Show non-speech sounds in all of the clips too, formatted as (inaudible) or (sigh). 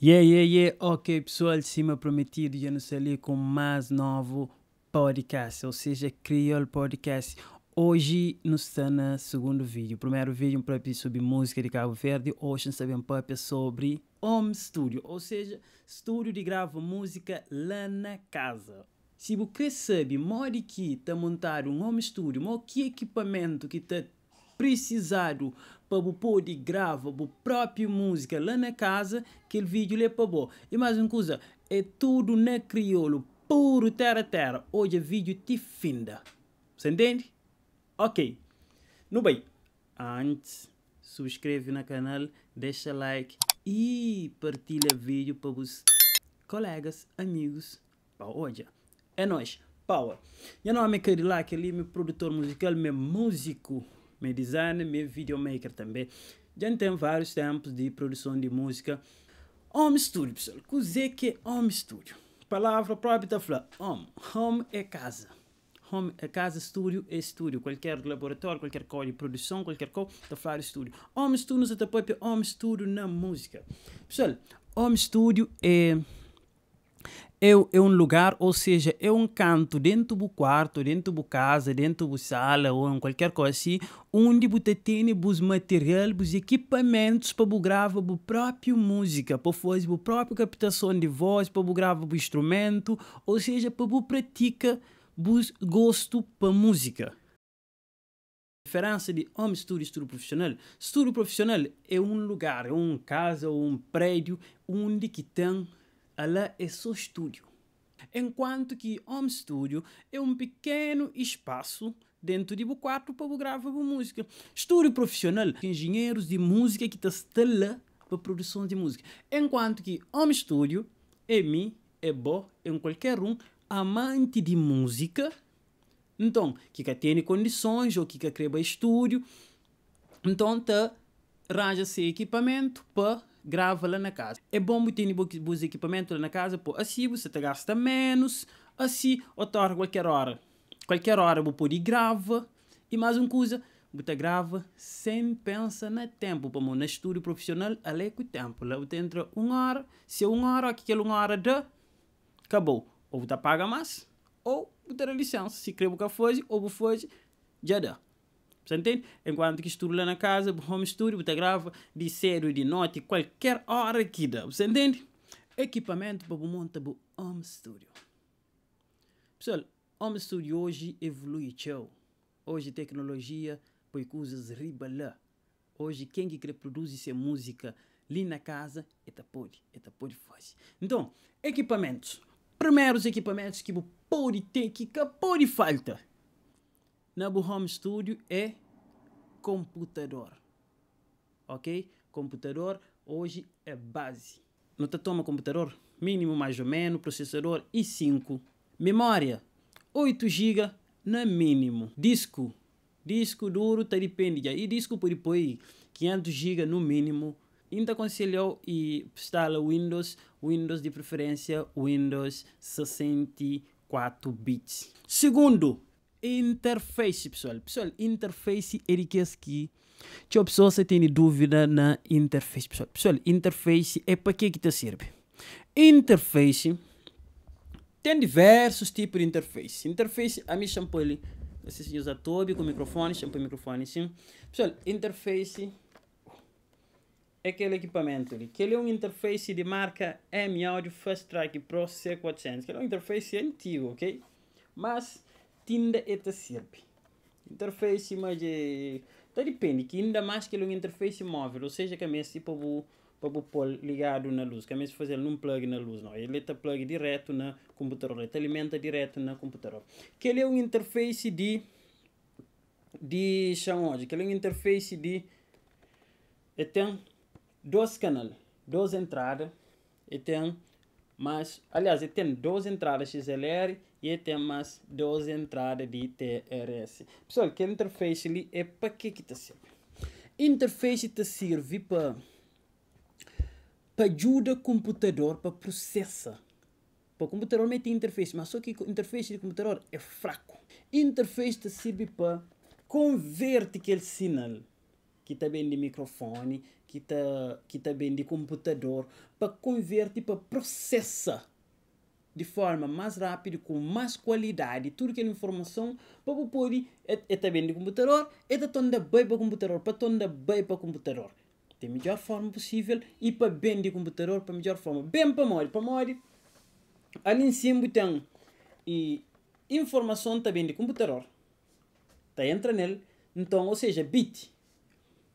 Yeah, yeah, yeah. Ok, pessoal, cima prometido, já nos ali com mais novo podcast, ou seja, Criol Podcast. Hoje nos está no segundo vídeo. Primeiro vídeo, um próprio sobre música de Cabo Verde. Hoje nós um próprio sobre home studio, ou seja, estúdio de grava música lá na casa. Se você sabe, mora que está montar um home studio, mas que equipamento que está precisado para o poder gravar a própria música lá na casa, o vídeo é para E mais uma coisa, é tudo na crioulo, puro terra-terra. Hoje o é vídeo te finda. Você entende? Ok. No bem, antes, subscreve no canal, deixa like e partilha o vídeo para os colegas, amigos. Para hoje. É nóis. Power. Meu nome é Cadillac, ali meu produtor musical, meu músico meu designer meu videomaker também. Já tem vários tempos de produção de música. Home Studio, pessoal. O que é Home Studio? Palavra própria da fala home. Home é casa. Home é casa, estúdio é estúdio. Qualquer laboratório, qualquer coisa de produção, qualquer coisa, está falando estúdio. Home Studio, nos apoia Home Studio na música. Pessoal, Home Studio é é, é um lugar, ou seja, é um canto dentro do quarto, dentro da casa, dentro da sala ou em qualquer coisa assim, onde você tem os materiais, os equipamentos para gravar a própria música, para fazer a própria captação de voz, para gravar o instrumento, ou seja, para praticar o gosto para música diferença de home studio e estudo profissional. Estudo profissional é um lugar, é um casa, é um prédio onde que tem ela é só estúdio. Enquanto que home studio é um pequeno espaço dentro de um quarto para gravar música. Estúdio profissional, engenheiros de música que estão tá lá para produção de música. Enquanto que home studio é mim, é bom, é qualquer um amante de música. Então, que que tem condições ou que que creba estúdio. Então, tá arranja-se equipamento para grava lá na casa. É bom ter bons equipamentos lá na casa, pô, assim você te gasta menos, assim otorga qualquer hora. Qualquer hora vou pôr e grava. E mais uma coisa, você grava sem pensar no tempo, pô, na estúdio profissional, ali é com o tempo. Lá você entra uma hora, se é uma hora, aquela é uma hora de, acabou. Ou você paga mais, ou você dá licença. Se crê que foge, ou você foge, já dá. Você entende? Enquanto que estudo lá na casa, home studio, você grava de cedo, de noite, qualquer hora que dá. Você entende? Equipamento para montar o home studio. Pessoal, home studio hoje evoluiu. Hoje tecnologia põe coisas lá Hoje quem que produzir essa música ali na casa, eta pode, eta pode fazer. Então, equipamentos. Primeiros equipamentos que pode ter, que pode falta Nabu Home Studio é computador. Ok? Computador hoje é base. No Tatoma computador, mínimo mais ou menos, processador i5. Memória, 8 GB no mínimo. Disco, disco duro, tá depende. E disco por depois, 500 GB no mínimo. Ainda aconselho e instala Windows, Windows de preferência, Windows 64 bits. Segundo, Interface, pessoal. Pessoal, interface é riqueza que. Tchau, é pessoal, se tem dúvida na interface, pessoal. Pessoal, interface é para que é que te serve? Interface tem diversos tipos de interface. Interface, a mim chamou ele. sei se usa Toby com microfone, chamou microfone, sim. Pessoal, interface é aquele equipamento ali. Que ele é um interface de marca M-Audio Fast Track Pro C400. Que é um interface antigo, ok? Mas tinda eta sirpi. Interface mas eh, Tá depende, que ainda mais que é um interface móvel, ou seja, que é tipo o para o pôr ligado na luz, que é mesmo fazer um plug na luz, não. Ele está plug direto na computadora, ele alimenta direto na computadora. Que ele é um interface de de chamamos, que ele é um interface de e tem dois canais, duas entradas, e tem mais aliás, ele tem duas entradas XLR e tem mais 12 entradas de TRS. Pessoal, que interface ali é para que que está serve? Interface te tá serve para para o computador para processar. Para o computador mete interface, mas só que a interface do computador é fraco. Interface te tá serve para converte aquele sinal que está bem de microfone, que está que tá bem de computador, para converte para processar de forma mais rápida, com mais qualidade, tudo aquela é informação para poder é, é também de computador, é da tonda bem para computador, para tonda bem para computador. Da melhor forma possível e para bem de computador, para melhor forma. Bem para morrer, para morrer. Ali em cima tem e informação também de computador. está entra nele, então, ou seja, bit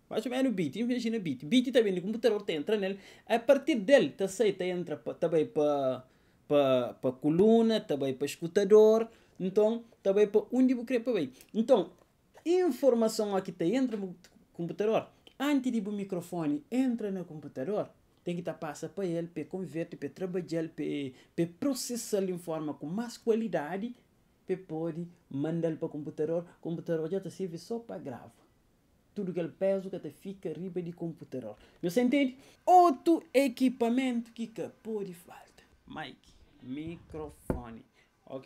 mais ou menos bit, imagina bit. Bit também de computador, está entra nele. A partir dele, você tá, sei, tá entra também para para, para a coluna, também para o escutador, então também para onde você quer para Então, informação aqui que entra no computador, antes de o microfone entra no computador, tem que estar passa para ele, para converter, para trabalhar, para, para processar a forma com mais qualidade, para poder mandar para o computador, o computador já te serve só para gravar tudo aquele peso que te fica riba de computador. Você entende? Outro equipamento que pode fazer mic, microfone, ok?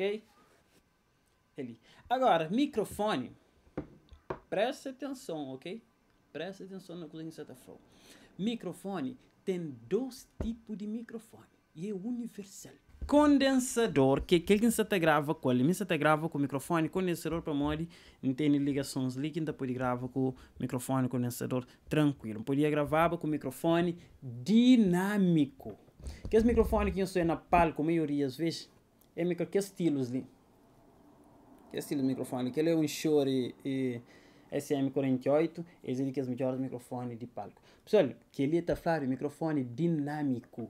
Ele. Agora, microfone, presta atenção, ok? Presta atenção no que você está falando. Microfone tem dois tipos de microfone e é universal. Condensador, que é está que você tá grava com ele, você tá grava com o microfone, condensador para mole. não tem ligações líquidas, então pode gravar com o microfone, condensador tranquilo. Podia gravar com o microfone dinâmico que Aqueles microfones que eu sou na palco, a maioria das vezes, é micro, que estilos ali. Assim. Que estilo de microfone? Que ele é um Shure e, e SM48, exige é que é os melhores microfones de palco. Pessoal, que ele está falando de é microfone dinâmico.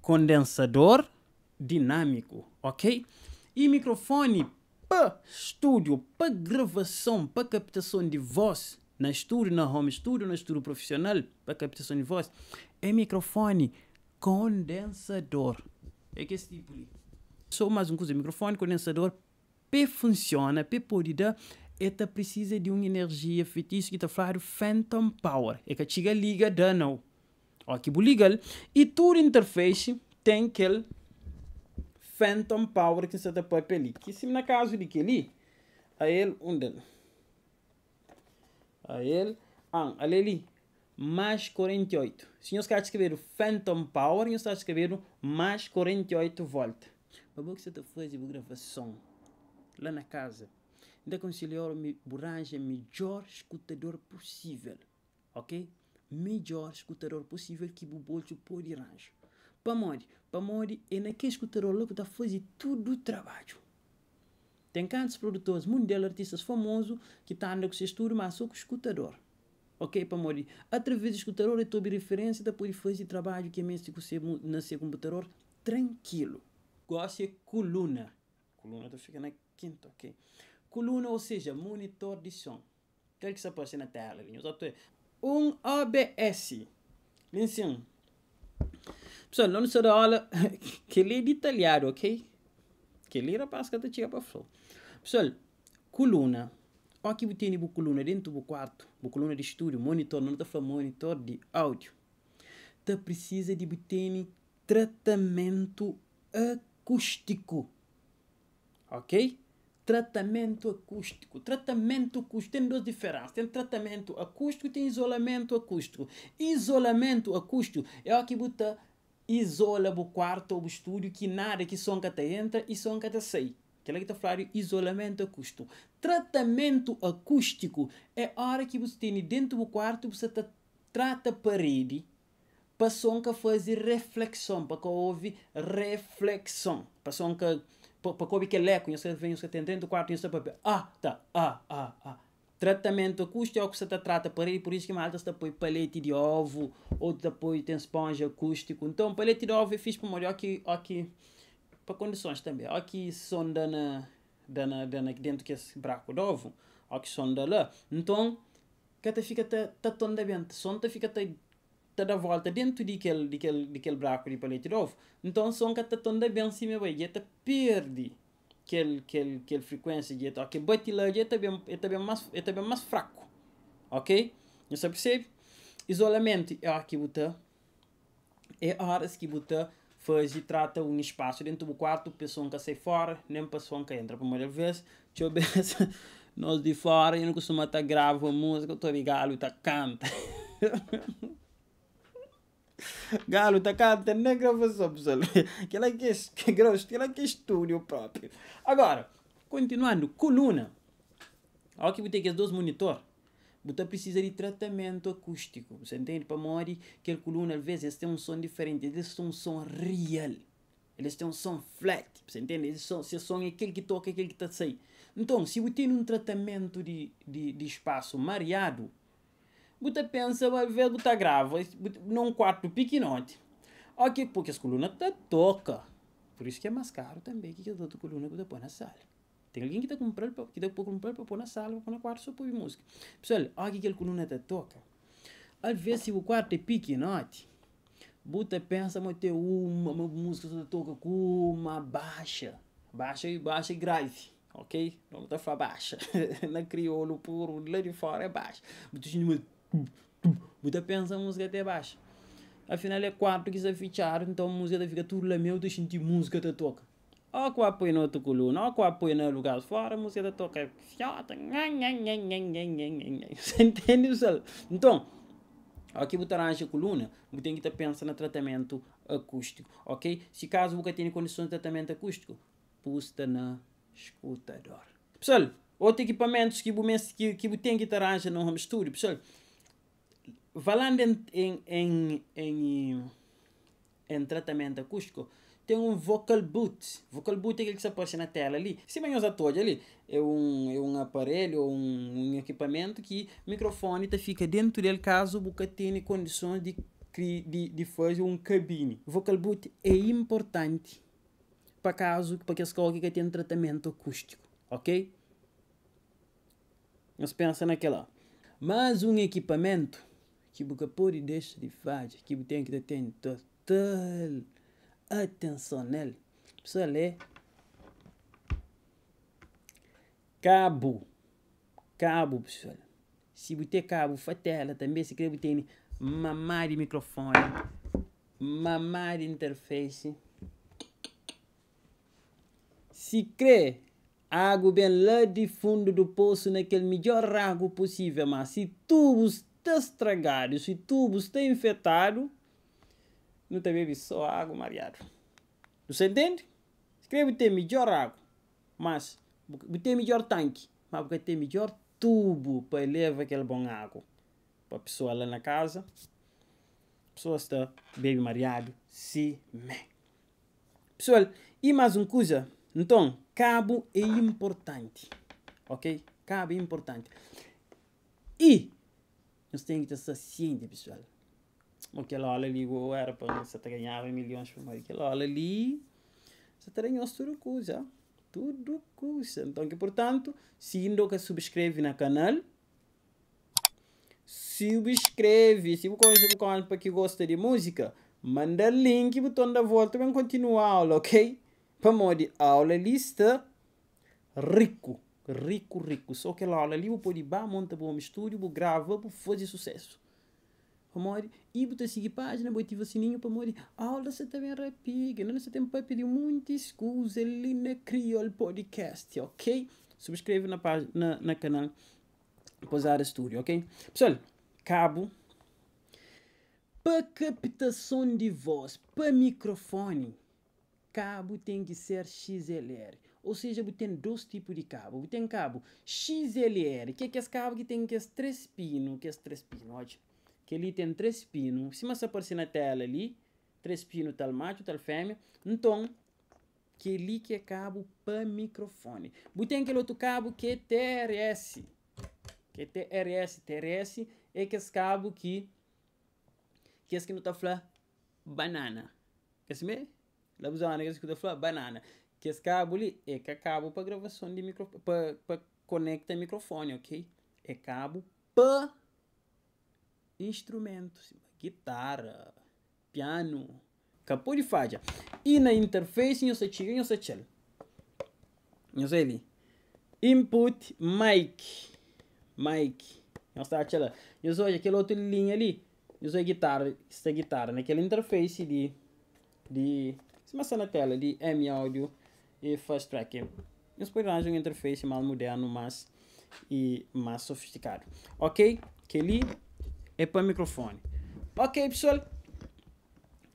Condensador dinâmico, ok? E microfone para estúdio, para gravação, para captação de voz na estúdio, na home estúdio, na estúdio profissional, para captação de voz é microfone condensador. É que esse tipo ali. Só mais um coisa, microfone condensador, P funciona, P pode dar, eta precisa de uma energia feitiço que está falando phantom power. É que chega liga não Ó, que boliga. E toda interface tem aquele phantom power que você põe ali. Que se na caso de que ali, a ele onde? A ele, ah, ali ali mais 48. Se nós queremos escrever Phantom Power, nós estamos escrevendo mais 48 volts. Para o que você está a tá gravação lá na casa? Ainda conciliou me borracha melhor escutador possível, ok? Melhor escutador possível que o bolso pode arranjo. Pamori, Pamori é naquele escutador louco que está fazendo tudo o trabalho. Tem tantos produtores, mundial artistas famosos que estão tá andando com esse mas só com o escutador. Ok, para morrer. Através de escutar a tua referência da polifase de trabalho que é mesmo você nascer com computador, tranquilo. Gosto é coluna. Coluna tu fica na quinta, ok? Coluna, ou seja, monitor de som. Quero que é que se aparece na tela? É. Um OBS. Linsen. Assim, Pessoal, não sou da aula (laughs) que lê de italiano, ok? Que lê rapaz que até chega para flow. Pessoal, coluna o que tem no coluna dentro do quarto, bu coluna de estúdio, monitor, não está falando monitor de áudio, tá precisa de ter tratamento acústico. Ok? Tratamento acústico. Tratamento acústico. Tem duas diferenças. Tem tratamento acústico e tem isolamento acústico. Isolamento acústico é o que bota isola o quarto ou o estúdio que nada que som que entra e som que sai que é que está falando isolamento acústico. Tratamento acústico é a hora que você tem dentro do quarto, você tá, trata a parede para que fazer reflexão, para que houve reflexão, para sonca, para que houve que leco, você vem, você tem dentro do quarto, você papel, ah, tá, ah, ah, ah. Tratamento acústico é o que você tá, trata a parede, por isso que malta está põe palete de ovo, ou depois tem esponja acústico. Então, palete de ovo eu é fiz para melhor que, para condições também. Olha que sonda na, dana, dana, dentro que esse buraco de ovo, há que sonda lá. Então, que te fica até tão tonda bem, te sonda fica até te da volta dentro daquele, de daquele buraco de palete de ovo. Então, som que tão tonda bem se me vai, e te perde aquele, aquele, aquele frequência, e te, ok, bate lá, e te bem, e bem mais, é te bem mais fraco, ok? Você percebe? Isolamento é aqui, buta, é horas que buta, faz e trata um espaço dentro do quarto, pessoa que sai fora, nem pessoa que entra a primeira vez. Deixa eu ver (laughs) nós de fora, eu não costumo estar gravo a música, eu estou ali, galo, tá canta. (laughs) Galo tá canta, nem gravação absoluta. (laughs) Que ela que, grosso, que, ela que estúdio próprio. Agora, continuando, coluna. Olha que tem que dois monitor. Você precisa de tratamento acústico. Você entende? Para morrer, a coluna, às vezes, tem um som diferente. Eles têm um som real. Eles têm um som flat. Você entende? Esse som, esse som é aquele que toca, é aquele que está saindo. Então, se você tem um tratamento de, de, de espaço mareado, você pensa, às vezes, você tá grava num quarto pequenote. Ok, porque as colunas tá toca. Por isso que é mais caro também que as outras colunas que você põe na sala. Tem alguém que está comprando para que tá comprar para pôr na sala, para pôr no quarto só pôr música. Pessoal, olha que aquele coluna está toca. Às vezes se o quarto é pequenote, Buta pensa em ter uma, uma música só toca com uma baixa. Baixa e baixa e grave. Ok? Não está falando baixa. (laughs) na crioulo, por lá de fora é baixa. Buta pensa a música até baixa. Afinal é quarto que se afichar, então a música fica tudo lá meu, deixa de música até tá toca. Ou que o apoio na outra coluna, ou que o apoio no lugar de fora, a música da toca é fiota. (laughs) Você entende, pessoal? Então, aqui botar a coluna, tem que estar pensando no tratamento acústico, ok? Se caso você tenha condições de tratamento acústico, pusta na escutador. Pessoal, outro equipamento que que, que tem que estar arranjando no home studio, pessoal. Falando em, em, em, em, em tratamento acústico, tem um vocal boot. Vocal boot é aquele que se aparece na tela ali. Se bem usa todo ali. É um, é um aparelho, um, um equipamento que o microfone tá, fica dentro dele caso o boca tenha condições de, de, de fazer um cabine. Vocal boot é importante para caso para que as coisas que tem tratamento acústico, ok? Nós pensa naquela. Mais um equipamento que boca pode deixa de fazer, que tem que ter total atencional, Precisa ler. Cabo. Cabo, pessoal. Se botar cabo, fatela também. Se quer botar mamar de microfone, mamar de interface. Se crê água bem lá de fundo do poço, naquele melhor rango possível, mas se tubos está estragado, se tubos está infectado, não te bebe só água mareado. Você entende? Escreve ter melhor água, mas ter melhor tanque, mas porque ter melhor tubo para levar aquele bom água para a pessoa lá na casa. A pessoa está bebe mareado, sim, me. Pessoal, e mais uma coisa. Então, cabo é importante. Ok? Cabo é importante. E nós temos que estar ciente, pessoal aquela hora ali, ou era para você ganhava milhões por mês, aquela hora ali, você ganhou tudo coisa, tudo coisa. Então, que, portanto, se ainda que subscreve na canal, subscreve, se você conhece para que gosta de música, manda link, botão da volta, para continuar a aula, ok? Para mod aula lista, rico, rico, rico. Só que a aula ali, vou pôr de bar, monta bom estúdio, vou gravar, vou fazer sucesso. Amor, e botar assim seguir página, botiva o sininho para morrer. Aula você também repiga. Não você tem para pedir muita escusa ali na Criol Podcast, ok? Subscreve na página, na, na canal Posar Estúdio, ok? Pessoal, cabo para captação de voz, para microfone, cabo tem que ser XLR. Ou seja, tem dois tipos de cabo. Tem cabo XLR, que é que é esse cabo que tem que é três pinos, que é três pinos, ótimo que ali tem três pinos. Se você aparecer na tela ali, três pinos, tal macho, tal fêmea. Então, que ali que é cabo para microfone. Mas tem aquele outro cabo que é TRS. Que é TRS. TRS é que esse cabo que... Que esse que não está falando banana. Que saber? mesmo? Lá tá que esse que está falando banana. Que esse cabo ali é que é cabo para gravação de microfone. Para conectar microfone, ok? É cabo para instrumentos, guitarra, piano, capô de faja. E na interface, eu sei eu sei chel. Eu sei ali. Input mic. Mic. Eu sei aquela. Eu sou aquela outra linha ali. Eu sei guitarra, esta guitarra naquela né? interface de de se massa na tela de M áudio e fast track. Eu sei arranjar um interface mais moderno, mas e mais sofisticado. OK? Que ali é para o microfone. Ok, pessoal.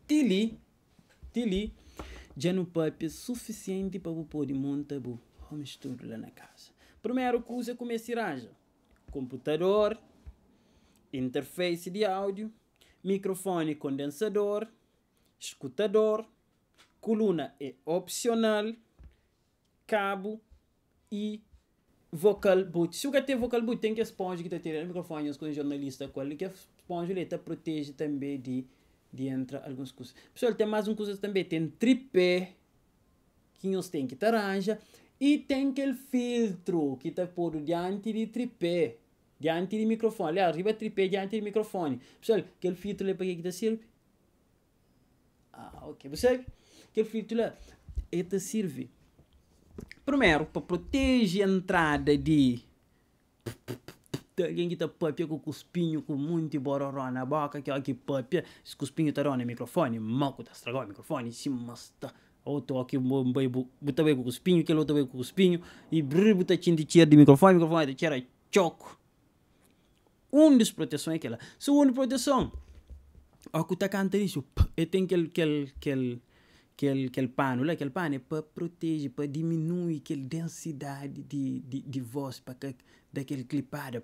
Tili. Tili. Já no papo é suficiente para o de montar o home studio lá na casa. Primeiro coisa é começar a Computador, interface de áudio, microfone condensador, escutador, coluna é opcional, cabo e vocal boot. Se você tem vocal boot, tem que esponja que está tirando microfones com jornalista, qual que esponja ele está protege também de, de entrar alguns cursos. Pessoal, tem mais um coisa também, tem tripé, que nós tem que arranja, e tem aquele filtro que está por diante de tripé, diante de microfone, ali arriba tripé diante de microfone. Pessoal, aquele filtro é para que está serve? Ah, ok, percebe? Aquele filtro lá, ele é, tá serve Primeiro, para proteger a entrada de. Alguém que tá papia com cuspinho, com muito bororó na boca, que aqui que papia. Esse cuspinho tá no microfone, mal tá estragando o microfone, se masta. Outro aqui, botar bem com cuspinho, aquele outro bem com cuspinho, e brrr, botar tinta de tira de microfone, microfone, tira choco. Um proteções é aquela. segundo proteção, o que tá cantando isso, e tem aquele, aquele, aquele aquele, aquele pano, lá, aquele pano é para proteger, para diminuir aquela densidade de, de, de voz, para que, daquele clipado,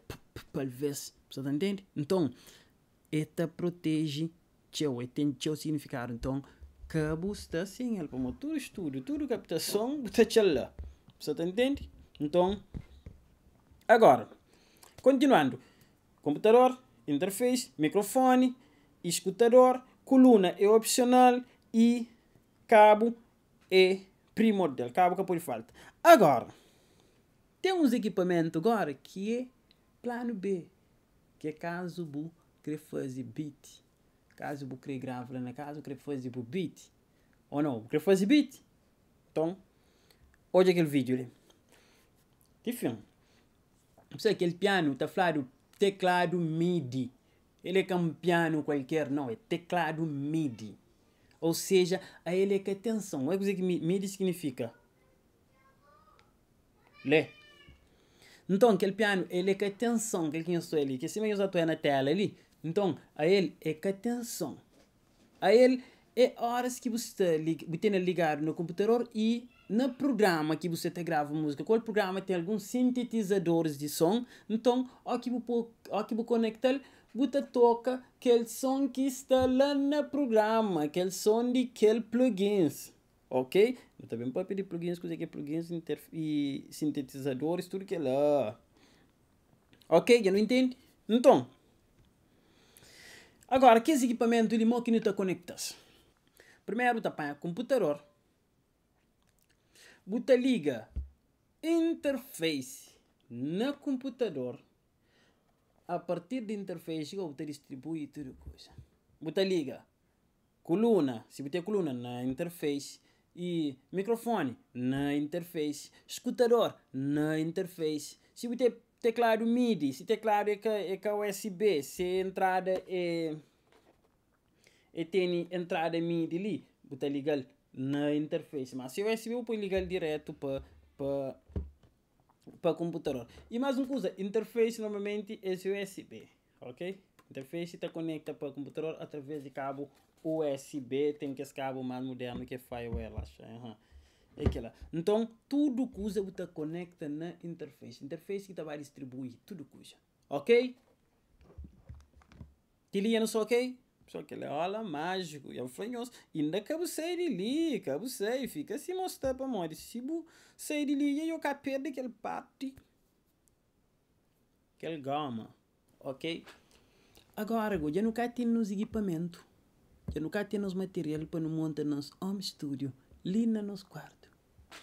para ver se você tá entende? Então, eta protege teu, e tem teu significado. Então, cabo está assim, ele para tudo estudo, tudo captação, está lá. Você tá entende? Então, agora, continuando. Computador, interface, microfone, escutador, coluna é opcional e cabo e primordial, cabo que pode falta. Agora, tem uns equipamentos agora que é plano B, que é caso bu querer fazer beat, caso bu querer gravar na casa, querer fazer bu beat, ou não, querer fazer beat. Então, olha aquele vídeo ali. que filme. Você aquele piano tá falando teclado MIDI. Ele é campeão piano qualquer, não, é teclado MIDI. Ou seja, a ele é que atenção. É o que mídia significa? Lê. Então, aquele piano, ele é que atenção, é aquele que eu ali, que se me usa a na tela ali. Então, a ele é que atenção. É a ele é horas que você tá tem ligado no computador e no programa que você está gravando música, qual programa tem alguns sintetizadores de som, então, o que você conecta conectar guta toca aquele som que está lá no programa, aquele som de aquele plugins, ok? Eu também pode pedir plugins, coisa que é plugins e sintetizadores, tudo que é lá. Ok, já não entende? Então, agora, que esse equipamento de que não está conectado? Primeiro, você para o computador. você liga interface no computador a partir de interface você distribui tudo coisa. Você liga coluna, se você coluna na interface e microfone na interface, escutador na interface, se você teclado MIDI, se teclado é que é USB, se entrada é e é tem entrada MIDI ali, você liga na interface, mas se USB eu posso ligar direto para para computador. E mais uma coisa, interface normalmente é USB, ok? Interface está conecta para computador através de cabo USB, tem que esse cabo mais moderno que é firewall, acho. Uhum. É aquela. Então, tudo que usa está conecta na interface. Interface que vai distribuir tudo que usa, ok? sou ok? Só que ele olha é mágico, é o fanhoso. Ainda cabo sair ali, cabo sair, fica se mostrar para morrer. Se bu sair ali, eu capeta daquele pati. Aquele gama, ok? Agora, eu nunca tenho nos equipamento. já nunca tenho nos material para não montar nos home studio. Lina nos quarto.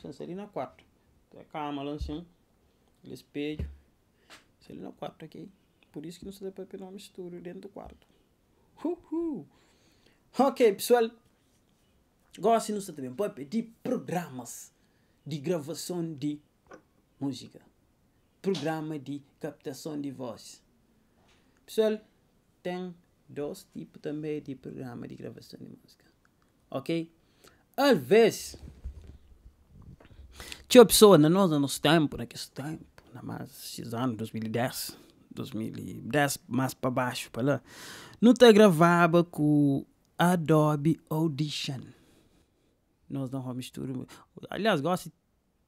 São ali no quarto. Tem a cama lá assim, espelho. Isso ali quarto, ok? Por isso que não se dá para home studio dentro do quarto. Uhul. Ok, pessoal. Agora você também pode pedir programas de gravação de música. Programa de captação de voz. Pessoal, tem dois tipos também de programa de gravação de música. Ok? Às vezes, tinha pessoa na nossa, nosso tempo, naquele tempo, na mais, anos 2010 2010 mais para baixo para lá não te gravava com Adobe Audition nós não vamos tudo aliás gosto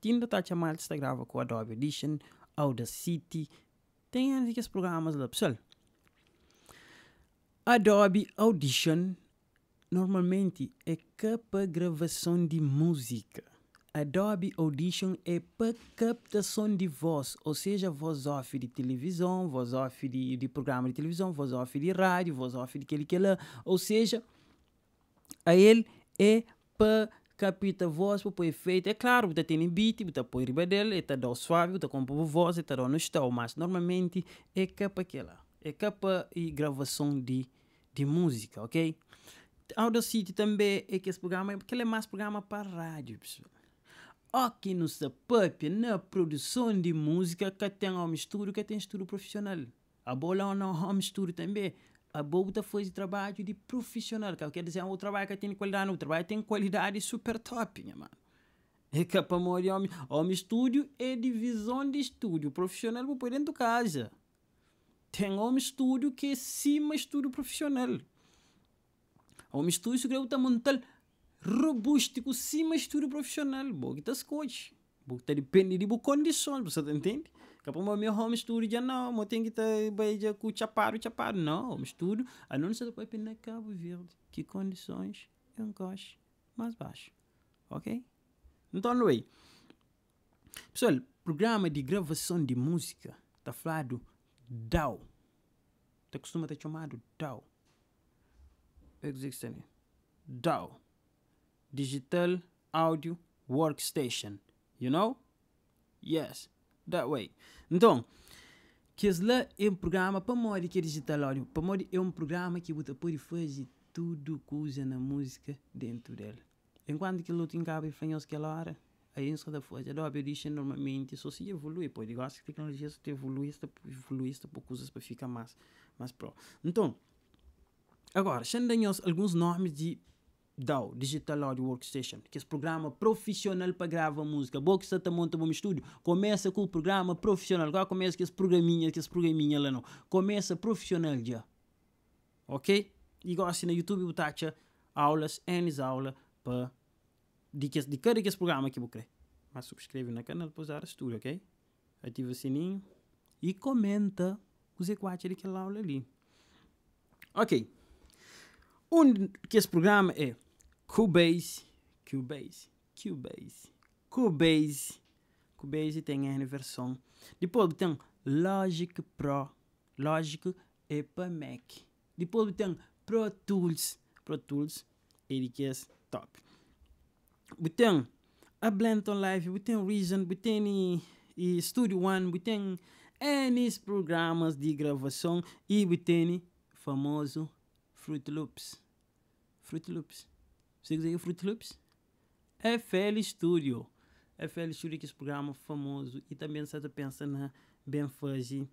ainda tá chamado se grava com Adobe Audition Audacity tem aqueles programas é lá pessoal Adobe Audition normalmente é capa gravação de música Adobe Audition é para captação de voz, ou seja, voz off de televisão, voz off de, de programa de televisão, voz off de rádio, voz off de aquele que lá. É. Ou seja, a ele é para captar voz para pôr efeito. É claro, você tem beat, você põe riba dele, você tá dá suave, você compra voz, você tá dá no estalo, mas normalmente é capa aquela. É capa e gravação de, de música, ok? Audacity também é que esse programa, é, porque ele é mais programa para rádio, pessoal aqui no Sapap, na produção de música, que tem um estúdio, que tem estúdio profissional. A bola não é um também. A bola foi de trabalho de profissional, que quer dizer, é um trabalho que tem qualidade, o trabalho tem qualidade super top, minha mano. É que para morrer, homem, homem estúdio é divisão de estúdio, profissional para por dentro de casa. Tem homem estúdio que é cima estúdio profissional. Homem estúdio, se quer montar robústico cima estudo profissional, bom que está coach. Bo, tá depende de bo condições, você tá entende? Capaz o meu home studio já não, mas tem que tá vai já com chaparro chapado, não, home studio, a não ser depois pena Cabo Verde, que condições é um coche mais baixo. OK? Então, é Pessoal, programa de gravação de música tá falado DAO Tá costuma ter chamado DAO Existe né? DAO digital audio workstation. You know? Yes, that way. Então, que é um programa para moda que é digital audio. Para moda é um programa que você pode fazer tudo que usa na música dentro dele. Enquanto que luta em cabo e fanhos que hora, a gente está fazer do audition normalmente, só se evolui, pode que essa tecnologia se evolui, está evolui, está por coisas para ficar mais, mais pro. Então, agora, já alguns nomes de DAW, Digital Audio Workstation, que é esse programa profissional para gravar música. Boa que você está montando um estúdio, começa com o programa profissional. Agora começa com esse programinha, com esse programinha lá não. Começa profissional já. Ok? Igual assim no YouTube, eu tacho aulas, N aulas para de, de cada que esse programa que eu quero. Mas subscreve no canal para usar estúdio, ok? Ativa o sininho e comenta os equates daquela aula ali. Ok onde que esse programa é Cubase, Cubase, Cubase, Cubase, Cubase tem a versão. Depois tem Logic Pro, Logic é para Mac. Depois tem Pro Tools, Pro Tools, ele que é top. Tem a Blendon Live, tem Reason, tem Studio One, tem N programas de gravação e tem famoso Fruit Loops. Fruit Loops. Você o Fruit Loops? FL Studio. FL Studio que é esse programa famoso e também você está pensando na né, Benfage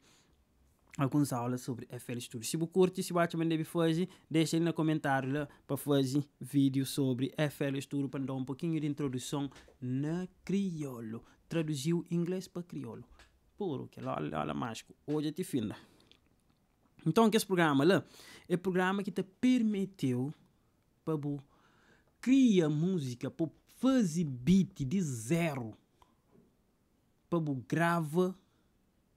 algumas aulas sobre FL Studio. Se você curte, se você também deve fazer, deixa aí no comentário lá né, para fazer vídeo sobre FL Studio para dar um pouquinho de introdução na crioulo. Traduziu inglês para crioulo. Puro, que lá, lá, lá mágico. Hoje é te finda. Né? Então, que é esse programa lá é o programa que te permitiu Pabu, cria música, para faz beat de zero. Pabu grava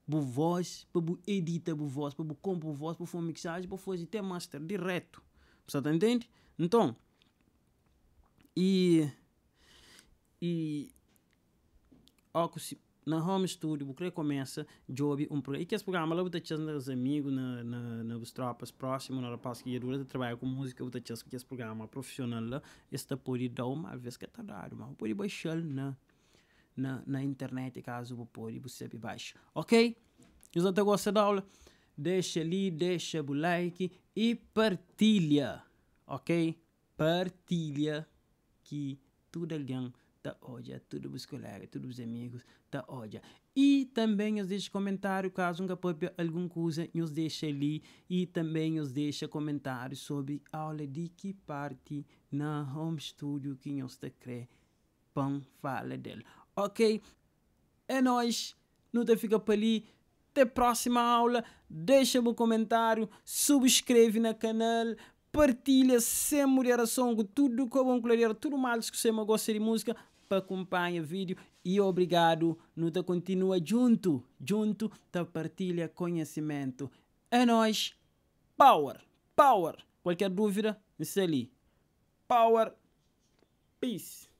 bu voz, pabu edita bu voz, pabu compra bu voz, pabu faz mixagem, pabu faz até master direto. Você tá entendendo? Então, e... E... Ó, na home studio bucre começa job um programa e que esse programa lá botar chance os amigos na na na os tropas próximas, na rapaz que ia de trabalhar com música botar chance que esse programa profissional lá está pode dar uma vez que é tá dado mas pode baixar na na na internet caso você pode você baixa ok eu até gosto da aula deixa ali deixa o like e partilha ok partilha que tudo é alião da tá ódia todos os colegas, todos os amigos da tá ódia. E também os deixe comentário caso nunca apoie alguma coisa, nos deixe ali e também os deixe comentário sobre a aula de que parte na home studio que nos te tá crê pão fala dele. Ok? É nóis. Não te fica por ali. Até a próxima aula. Deixa um comentário. Subscreve no canal partilha sem mulher a moderação tudo que é bom tudo mal que você gosta de música para acompanhar o vídeo e obrigado. Nos continua junto, junto, da então partilha conhecimento. É nós, power, power. Qualquer dúvida, isso ali. Power, peace.